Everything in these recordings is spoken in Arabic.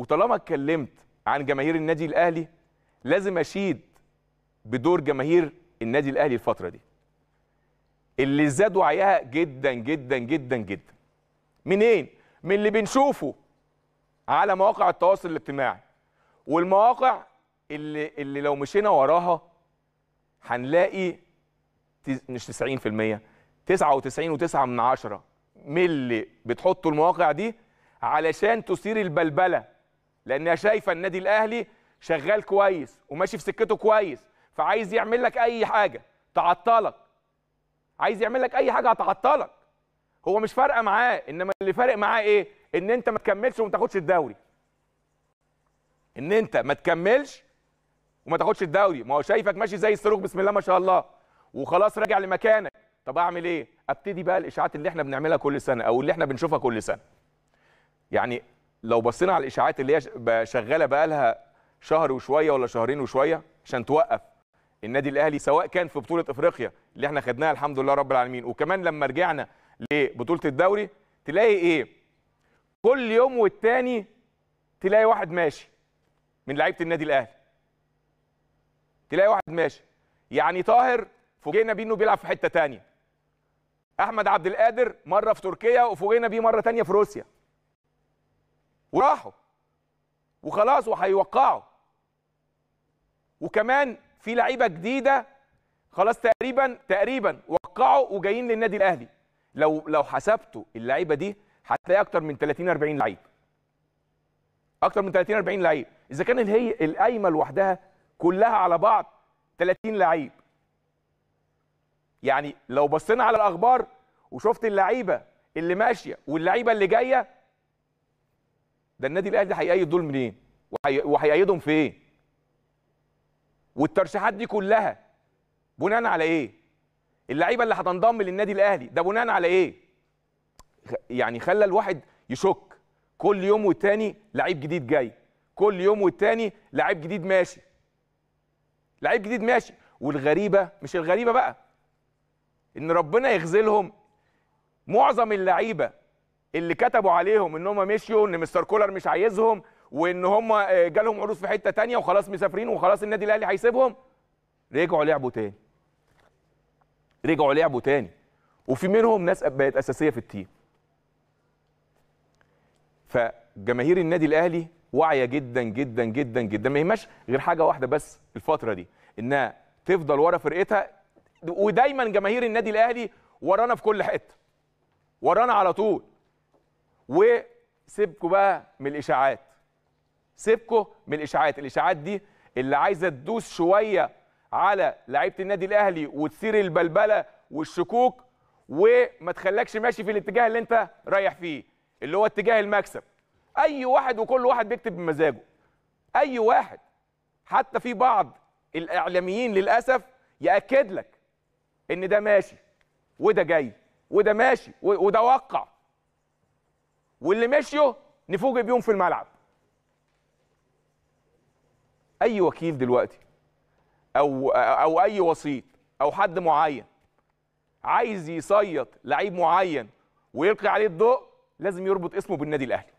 وطالما اتكلمت عن جماهير النادي الاهلي لازم اشيد بدور جماهير النادي الاهلي الفتره دي اللي زاد وعيها جدا جدا جدا جدا منين من اللي بنشوفه على مواقع التواصل الاجتماعي والمواقع اللي اللي لو مشينا وراها هنلاقي مش 90% 99.9 من عشرة من اللي بتحطوا المواقع دي علشان تثير البلبله لانها شايفه النادي الاهلي شغال كويس وماشي في سكته كويس فعايز يعمل لك اي حاجه تعطلك عايز يعمل لك اي حاجه هتعطلك هو مش فارقه معاه انما اللي فارق معاه ايه ان انت ما تكملش وما تاخدش الدوري ان انت ما تكملش وما تاخدش الدوري ما هو شايفك ماشي زي الصاروخ بسم الله ما شاء الله وخلاص راجع لمكانك طب اعمل ايه ابتدي بقى الاشاعات اللي احنا بنعملها كل سنه او اللي احنا بنشوفها كل سنه يعني لو بصينا على الاشاعات اللي هي شغاله بقى لها شهر وشويه ولا شهرين وشويه عشان توقف النادي الاهلي سواء كان في بطوله افريقيا اللي احنا خدناها الحمد لله رب العالمين وكمان لما رجعنا لبطوله الدوري تلاقي ايه كل يوم والتاني تلاقي واحد ماشي من لعيبه النادي الاهلي تلاقي واحد ماشي يعني طاهر فوجئنا بيه انه بيلعب في حته تانية احمد عبد القادر مره في تركيا وفوجئنا بيه مره تانية في روسيا وراحوا وخلاص وهيوقعوا وكمان في لعيبه جديده خلاص تقريبا تقريبا وقعوا وجايين للنادي الاهلي لو لو حسبتوا اللعيبه دي هتلاقي اكتر من 30 40 لعيب اكتر من 30 40 لعيب اذا كان هي القايمه لوحدها كلها على بعض 30 لعيب يعني لو بصينا على الاخبار وشفت اللعيبه اللي ماشيه واللعيبه اللي جايه ده النادي الاهلي هيأيد دول منين وحي... وهيأيدهم فين والترشيحات دي كلها بناء على ايه اللعيبه اللي هتنضم للنادي الاهلي ده بناء على ايه يعني خلى الواحد يشك كل يوم والتاني لعيب جديد جاي كل يوم والتاني لعيب جديد ماشي لعيب جديد ماشي والغريبه مش الغريبه بقى ان ربنا يغزلهم معظم اللعيبه اللي كتبوا عليهم ان هم مشيوا ان مستر كولر مش عايزهم وان هم آه، جالهم عروض في حته تانية وخلاص مسافرين وخلاص النادي الاهلي هيسيبهم رجعوا لعبوا تاني رجعوا لعبوا تاني وفي منهم ناس بقت اساسيه في التيم فجماهير النادي الاهلي واعيه جدا جدا جدا جدا ما يهمش غير حاجه واحده بس الفتره دي انها تفضل ورا فرقتها ودايما جماهير النادي الاهلي ورانا في كل حته ورانا على طول وسيبكوا بقى من الاشاعات سيبكوا من الاشاعات الاشاعات دي اللي عايزه تدوس شويه على لعيبه النادي الاهلي وتثير البلبله والشكوك وما تخلكش ماشي في الاتجاه اللي انت رايح فيه اللي هو اتجاه المكسب اي واحد وكل واحد بيكتب بمزاجه اي واحد حتى في بعض الاعلاميين للاسف ياكد لك ان ده ماشي وده جاي وده ماشي وده وقع واللي مشيوا نفوج بيهم في الملعب اي وكيل دلوقتي او او اي وسيط او حد معين عايز يصيط لعيب معين ويلقي عليه الضوء لازم يربط اسمه بالنادي الاهلي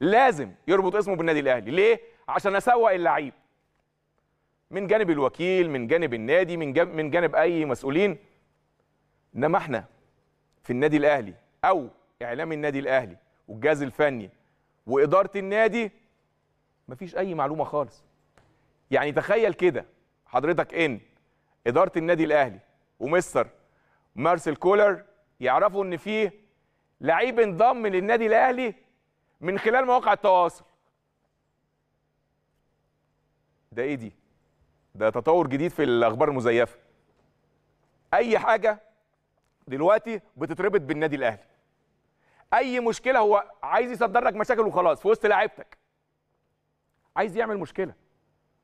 لازم يربط اسمه بالنادي الاهلي ليه عشان اسوق اللعيب من جانب الوكيل من جانب النادي من جانب, من جانب اي مسؤولين انما احنا في النادي الاهلي او اعلام النادي الاهلي والجهاز الفني واداره النادي مفيش اي معلومه خالص يعني تخيل كده حضرتك ان اداره النادي الاهلي ومستر مارسيل كولر يعرفوا ان فيه لعيب انضم للنادي الاهلي من خلال مواقع التواصل ده ايه دي ده تطور جديد في الاخبار المزيفه اي حاجه دلوقتي بتتربط بالنادي الاهلي اي مشكله هو عايز يصدر لك مشاكل وخلاص في وسط لعيبتك عايز يعمل مشكله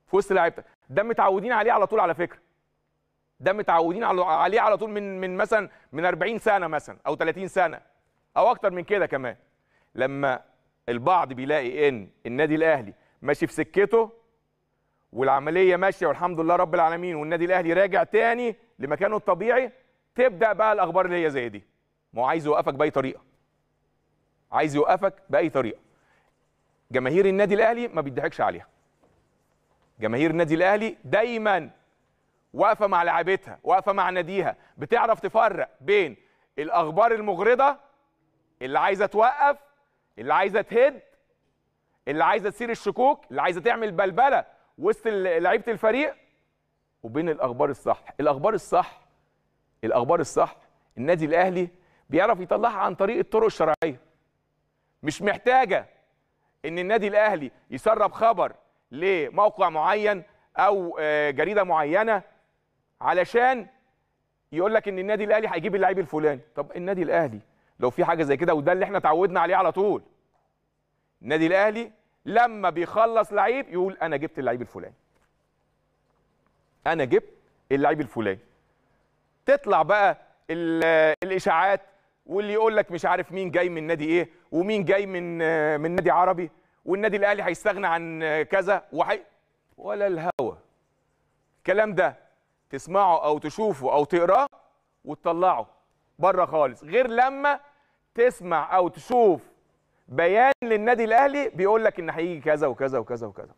في وسط لعيبتك ده متعودين عليه على طول على فكره ده متعودين عليه على طول من من مثلا من 40 سنه مثلا او 30 سنه او اكتر من كده كمان لما البعض بيلاقي ان النادي الاهلي ماشي في سكته والعمليه ماشيه والحمد لله رب العالمين والنادي الاهلي راجع تاني لمكانه الطبيعي تبدا بقى الاخبار اللي هي زي دي ما هو عايز يوقفك باي طريقه عايز يوقفك باي طريقه جماهير النادي الاهلي ما بيضحكش عليها جماهير النادي الاهلي دايما واقفه مع لعيبتها واقفه مع ناديها بتعرف تفرق بين الاخبار المغرضه اللي عايزه توقف اللي عايزه تهد اللي عايزه تثير الشكوك اللي عايزه تعمل بلبله وسط لعيبه الفريق وبين الاخبار الصح الاخبار الصح الاخبار الصح النادي الاهلي بيعرف يطلعها عن طريق الطرق الشرعيه مش محتاجه ان النادي الاهلي يسرب خبر لموقع معين او آه، جريده معينه علشان يقول لك ان النادي الاهلي هيجيب اللعيب الفلاني طب النادي الاهلي لو في حاجه زي كده وده اللي احنا اتعودنا عليه على طول النادي الاهلي لما بيخلص لعيب يقول انا جبت اللعيب الفلاني انا جبت اللعيب الفلاني تطلع بقى آه، الاشاعات واللي يقول لك مش عارف مين جاي من نادي ايه ومين جاي من من نادي عربي والنادي الاهلي هيستغنى عن كذا وحي ولا الهوا الكلام ده تسمعه او تشوفه او تقراه وتطلعه بره خالص غير لما تسمع او تشوف بيان للنادي الاهلي بيقول لك ان هيجي كذا وكذا وكذا وكذا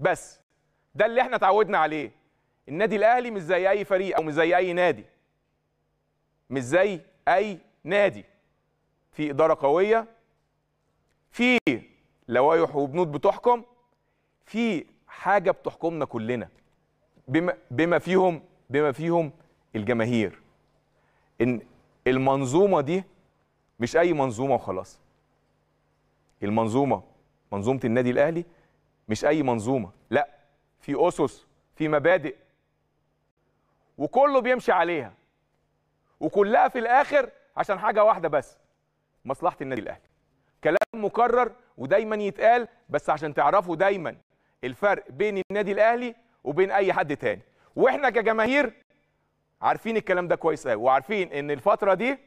بس ده اللي احنا اتعودنا عليه النادي الاهلي مش زي اي فريق او مش زي اي نادي مش زي اي نادي في اداره قويه في لوائح وبنود بتحكم في حاجه بتحكمنا كلنا بما بما فيهم بما فيهم الجماهير ان المنظومه دي مش اي منظومه وخلاص المنظومه منظومه النادي الاهلي مش اي منظومه لا في اسس في مبادئ وكله بيمشي عليها وكلها في الاخر عشان حاجه واحده بس مصلحه النادي الاهلي كلام مكرر ودايما يتقال بس عشان تعرفوا دايما الفرق بين النادي الاهلي وبين اي حد تاني واحنا كجماهير عارفين الكلام ده كويس قوي وعارفين ان الفتره دي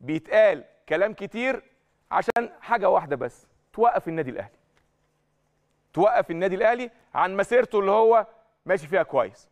بيتقال كلام كتير عشان حاجه واحده بس توقف النادي الاهلي توقف النادي الاهلي عن مسيرته اللي هو ماشي فيها كويس